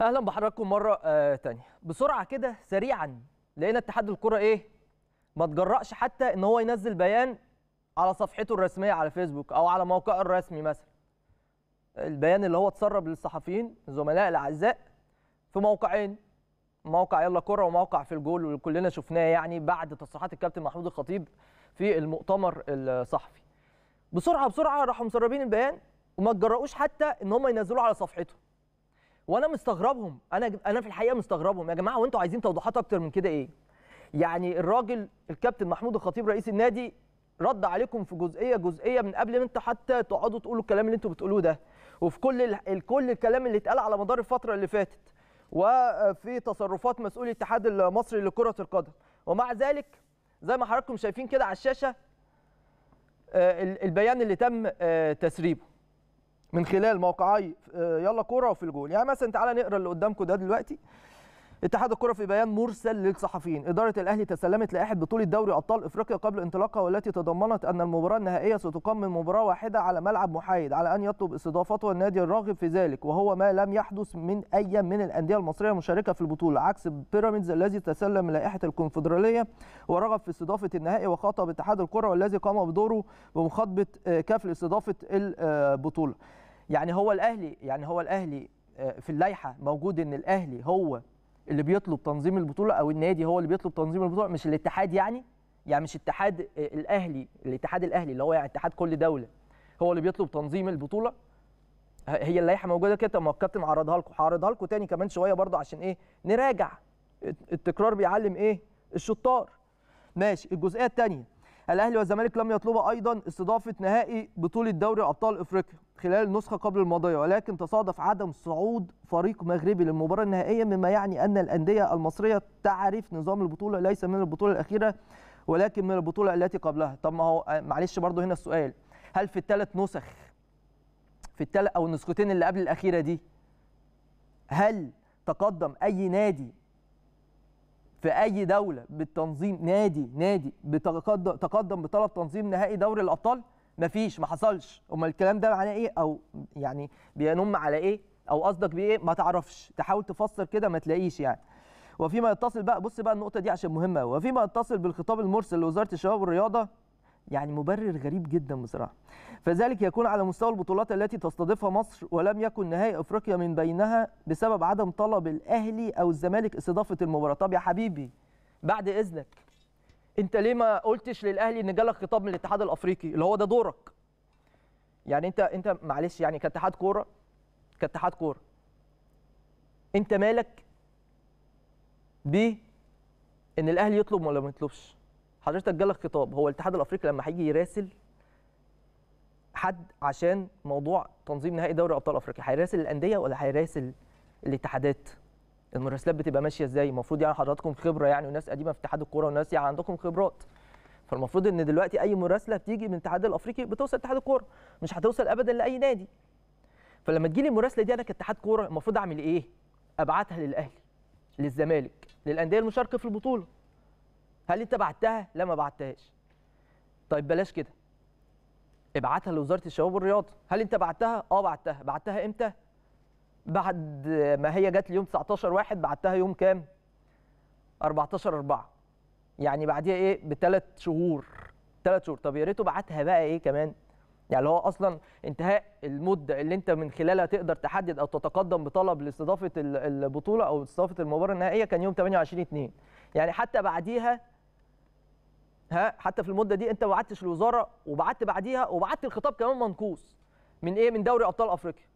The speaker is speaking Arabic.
اهلا بحضراتكم مره آه تانية بسرعه كده سريعا لقينا اتحاد الكره ايه ما تجرأش حتى ان هو ينزل بيان على صفحته الرسميه على فيسبوك او على موقعه الرسمي مثلا البيان اللي هو اتسرب للصحفيين الزملاء الاعزاء في موقعين موقع يلا كره وموقع في الجول وكلنا شفناه يعني بعد تصريحات الكابتن محمود الخطيب في المؤتمر الصحفي بسرعه بسرعه راحوا مسربين البيان وما تجرؤوش حتى ان هم ينزلوه على صفحته وانا مستغربهم انا انا في الحقيقه مستغربهم يا جماعه وانتوا عايزين توضيحات اكتر من كده ايه يعني الراجل الكابتن محمود الخطيب رئيس النادي رد عليكم في جزئيه جزئيه من قبل ما انتوا حتى تقعدوا تقولوا الكلام اللي انتوا بتقولوه ده وفي كل كل الكلام اللي اتقال على مدار الفتره اللي فاتت وفي تصرفات مسؤول الاتحاد المصري لكره القدم ومع ذلك زي ما حضراتكم شايفين كده على الشاشه آه، البيان اللي تم آه، تسريبه من خلال موقعي آه، يلا كوره وفي الجول يعني مثلا تعالى نقرا اللي قدامكم ده دلوقتي اتحاد الكره في بيان مرسل للصحفيين اداره الاهلي تسلمت لائحه بطوله دوري ابطال افريقيا قبل انطلاقها والتي تضمنت ان المباراه النهائيه ستقام من مباراه واحده على ملعب محايد على ان يطلب استضافته النادي الراغب في ذلك وهو ما لم يحدث من اي من الانديه المصريه المشاركه في البطوله عكس بيراميدز الذي تسلم لائحه الكونفدراليه ورغب في استضافه النهائي وخاطب اتحاد الكره والذي قام بدوره بمخاطبه آه، كاف لاستضافه البطوله يعني هو الاهلي يعني هو الاهلي آه، في اللائحه موجود ان الاهلي هو اللي بيطلب تنظيم البطوله او النادي هو اللي بيطلب تنظيم البطوله مش الاتحاد يعني يعني مش اتحاد آه، الاهلي الاتحاد الاهلي اللي هو يعني اتحاد كل دوله هو اللي بيطلب تنظيم البطوله هي اللائحه موجوده كده ما الكابتن عرضها لكم هعرضها لكم تاني كمان شويه برضه عشان ايه نراجع التكرار بيعلم ايه الشطار ماشي الجزئيه الثانيه الاهلي والزمالك لم يطلبا ايضا استضافه نهائي بطوله دوري ابطال افريقيا خلال النسخه قبل الماضيه ولكن تصادف عدم صعود فريق مغربي للمباراه النهائيه مما يعني ان الانديه المصريه تعرف نظام البطوله ليس من البطوله الاخيره ولكن من البطوله التي قبلها طب ما هو آه، معلش برضه هنا السؤال هل في الثلاث نسخ في الثلاث او النسختين اللي قبل الاخيره دي هل تقدم اي نادي في اي دوله بالتنظيم نادي نادي بتقدم تقدم بطلب تنظيم نهائي دوري الابطال مفيش ما حصلش امال الكلام ده معناه ايه او يعني بينم على ايه او قصدك بايه ما تعرفش تحاول تفسر كده ما تلاقيش يعني وفيما يتصل بقى بص بقى النقطه دي عشان مهمه وفيما يتصل بالخطاب المرسل لوزاره الشباب والرياضه يعني مبرر غريب جدا بصراحه فذلك يكون على مستوى البطولات التي تستضيفها مصر ولم يكن نهائي افريقيا من بينها بسبب عدم طلب الاهلي او الزمالك استضافه المباراه طب يا حبيبي بعد اذنك انت ليه ما قلتش للاهلي ان جالك خطاب من الاتحاد الافريقي اللي هو ده دورك يعني انت انت معلش يعني كاتحاد كوره كاتحاد كوره انت مالك ب ان الاهلي يطلب ولا ما يطلبش حضرتك جالك خطاب هو الاتحاد الافريقي لما هيجي يراسل حد عشان موضوع تنظيم نهائي دوري ابطال افريقيا هيراسل الانديه ولا هيراسل الاتحادات المراسلات بتبقى ماشيه ازاي المفروض يعني حضراتكم خبره يعني وناس قديمه في اتحاد الكوره وناس يعني عندكم خبرات فالمفروض ان دلوقتي اي مراسله بتيجي من الاتحاد الافريقي بتوصل اتحاد الكوره مش هتوصل ابدا لاي نادي فلما تجي لي المراسله دي انا كاتحاد كوره المفروض اعمل ايه ابعتها للاهلي للزمالك للانديه المشاركه في البطوله هل انت بعتها لا ما بعتهاش طيب بلاش كده ابعتها لوزاره الشباب والرياضه هل انت بعتها اه بعتها بعتها امتى بعد ما هي جت يوم 19 1 بعتها يوم كام 14 4 يعني بعديها ايه بثلاث شهور ثلاث شهور طب يا ريته بعتها بقى ايه كمان يعني اللي هو اصلا انتهاء المده اللي انت من خلالها تقدر تحدد او تتقدم بطلب لاستضافه البطوله او استضافه المباراه النهائيه كان يوم 28 2 يعني حتى بعديها ها حتى في المده دي انت ما وعدتش الوزاره وبعت بعديها وبعت الخطاب كمان منقوص من ايه من دوري ابطال افريقيا